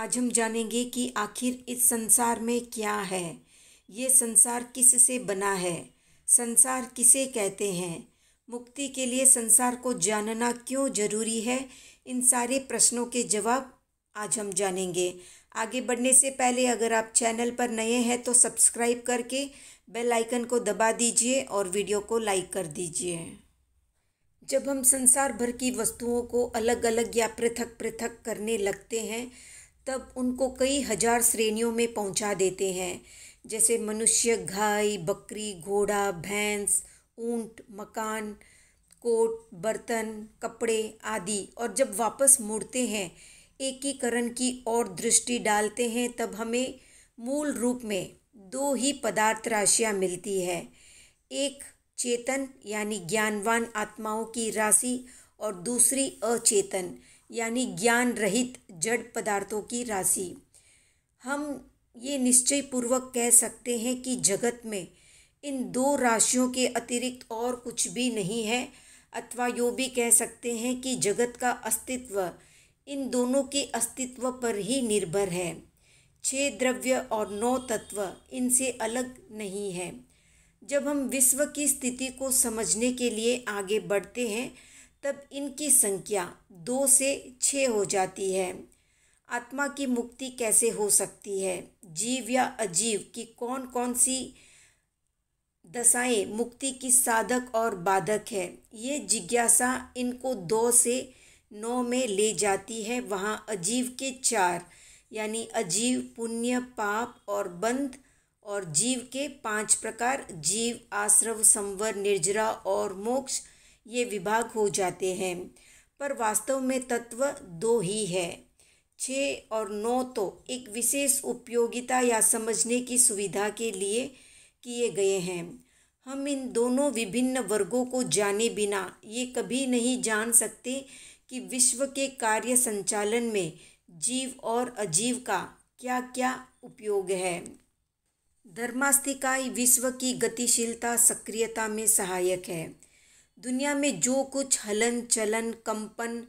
आज हम जानेंगे कि आखिर इस संसार में क्या है ये संसार किस से बना है संसार किसे कहते हैं मुक्ति के लिए संसार को जानना क्यों जरूरी है इन सारे प्रश्नों के जवाब आज हम जानेंगे आगे बढ़ने से पहले अगर आप चैनल पर नए हैं तो सब्सक्राइब करके बेल आइकन को दबा दीजिए और वीडियो को लाइक कर दीजिए जब हम संसार भर की वस्तुओं को अलग अलग या पृथक पृथक करने लगते हैं तब उनको कई हजार श्रेणियों में पहुंचा देते हैं जैसे मनुष्य गाय बकरी घोड़ा भैंस ऊंट मकान कोट बर्तन कपड़े आदि और जब वापस मुड़ते हैं एकीकरण की ओर दृष्टि डालते हैं तब हमें मूल रूप में दो ही पदार्थ राशियाँ मिलती है एक चेतन यानी ज्ञानवान आत्माओं की राशि और दूसरी अचेतन यानी ज्ञान रहित जड़ पदार्थों की राशि हम ये निश्चय पूर्वक कह सकते हैं कि जगत में इन दो राशियों के अतिरिक्त और कुछ भी नहीं है अथवा यो भी कह सकते हैं कि जगत का अस्तित्व इन दोनों के अस्तित्व पर ही निर्भर है छः द्रव्य और नौ तत्व इनसे अलग नहीं है जब हम विश्व की स्थिति को समझने के लिए आगे बढ़ते हैं तब इनकी संख्या दो से छः हो जाती है आत्मा की मुक्ति कैसे हो सकती है जीव या अजीव की कौन कौन सी दशाएं मुक्ति की साधक और बाधक है ये जिज्ञासा इनको दो से नौ में ले जाती है वहाँ अजीव के चार यानी अजीव पुण्य पाप और बंध और जीव के पांच प्रकार जीव आश्रव संवर निर्जरा और मोक्ष ये विभाग हो जाते हैं पर वास्तव में तत्व दो ही है छः और नौ तो एक विशेष उपयोगिता या समझने की सुविधा के लिए किए गए हैं हम इन दोनों विभिन्न वर्गों को जाने बिना ये कभी नहीं जान सकते कि विश्व के कार्य संचालन में जीव और अजीव का क्या क्या उपयोग है धर्मास्थिकाई विश्व की गतिशीलता सक्रियता में सहायक है दुनिया में जो कुछ हलन चलन कंपन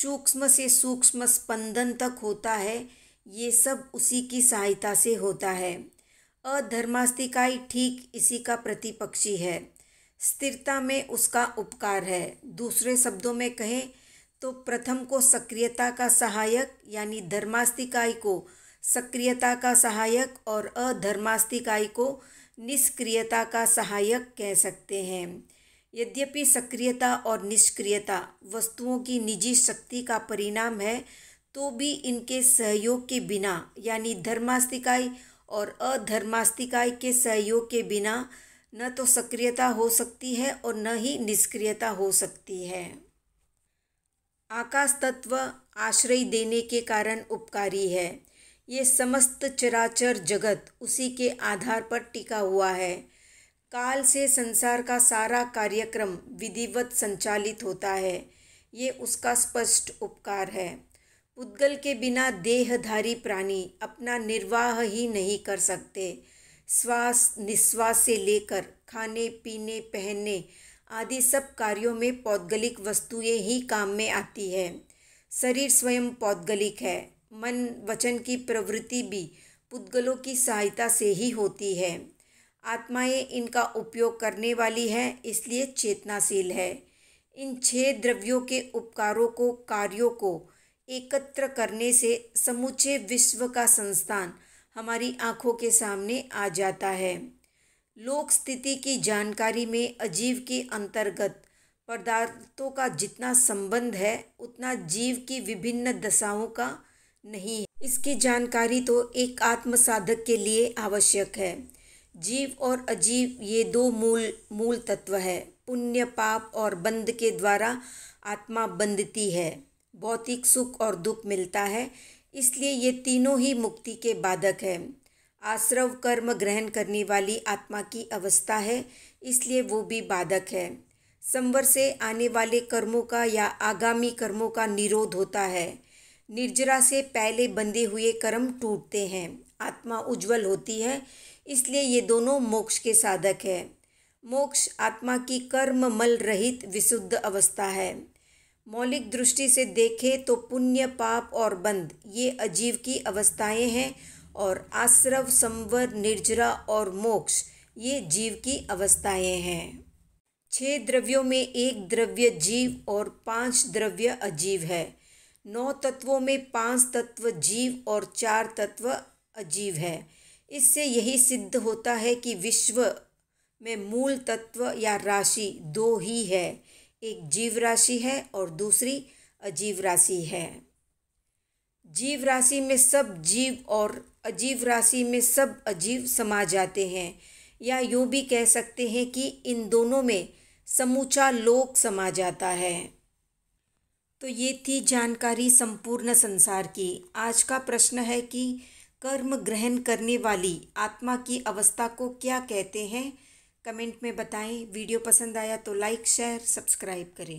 सूक्ष्म से सूक्ष्म स्पंदन तक होता है ये सब उसी की सहायता से होता है अधर्मास्तिकाई ठीक इसी का प्रतिपक्षी है स्थिरता में उसका उपकार है दूसरे शब्दों में कहें तो प्रथम को सक्रियता का सहायक यानी धर्मास्तिकाई को सक्रियता का सहायक और अधर्मास्तिकाई को निष्क्रियता का सहायक कह सकते हैं यद्यपि सक्रियता और निष्क्रियता वस्तुओं की निजी शक्ति का परिणाम है तो भी इनके सहयोग के बिना यानी धर्मास्तिकाई और अधर्मास्तिकाई के सहयोग के बिना न तो सक्रियता हो सकती है और न ही निष्क्रियता हो सकती है आकाश तत्व आश्रय देने के कारण उपकारी है ये समस्त चराचर जगत उसी के आधार पर टिका हुआ है काल से संसार का सारा कार्यक्रम विधिवत संचालित होता है ये उसका स्पष्ट उपकार है पुद्गल के बिना देहधारी प्राणी अपना निर्वाह ही नहीं कर सकते श्वास निश्वास से लेकर खाने पीने पहनने आदि सब कार्यों में पौद्गलिक वस्तुएं ही काम में आती है शरीर स्वयं पौद्गलिक है मन वचन की प्रवृत्ति भी पुद्गलों की सहायता से ही होती है आत्माएं इनका उपयोग करने वाली है इसलिए चेतनाशील है इन छह द्रव्यों के उपकारों को कार्यों को एकत्र करने से समूचे विश्व का संस्थान हमारी आंखों के सामने आ जाता है लोक स्थिति की जानकारी में अजीव के अंतर्गत पदार्थों का जितना संबंध है उतना जीव की विभिन्न दशाओं का नहीं है इसकी जानकारी तो एक आत्मसाधक के लिए आवश्यक है जीव और अजीव ये दो मूल मूल तत्व है पुण्य पाप और बंद के द्वारा आत्मा बंधती है भौतिक सुख और दुख मिलता है इसलिए ये तीनों ही मुक्ति के बाधक है आश्रव कर्म ग्रहण करने वाली आत्मा की अवस्था है इसलिए वो भी बाधक है संवर से आने वाले कर्मों का या आगामी कर्मों का निरोध होता है निर्जरा से पहले बंधे हुए कर्म टूटते हैं आत्मा उज्जवल होती है इसलिए ये दोनों मोक्ष के साधक है मोक्ष आत्मा की कर्म मल रहित विशुद्ध अवस्था है मौलिक दृष्टि से देखें तो पुण्य पाप और बंद ये अजीव की अवस्थाएं हैं और आश्रव संवर निर्जरा और मोक्ष ये जीव की अवस्थाएं हैं छह द्रव्यों में एक द्रव्य जीव और पांच द्रव्य अजीव है नौ तत्वों में पांच तत्व जीव और चार तत्व अजीव है इससे यही सिद्ध होता है कि विश्व में मूल तत्व या राशि दो ही है एक जीव राशि है और दूसरी अजीव राशि है जीव राशि में सब जीव और अजीव राशि में सब अजीव समा जाते हैं या यूँ भी कह सकते हैं कि इन दोनों में समूचा लोक समा जाता है तो ये थी जानकारी संपूर्ण संसार की आज का प्रश्न है कि कर्म ग्रहण करने वाली आत्मा की अवस्था को क्या कहते हैं कमेंट में बताएं वीडियो पसंद आया तो लाइक शेयर सब्सक्राइब करें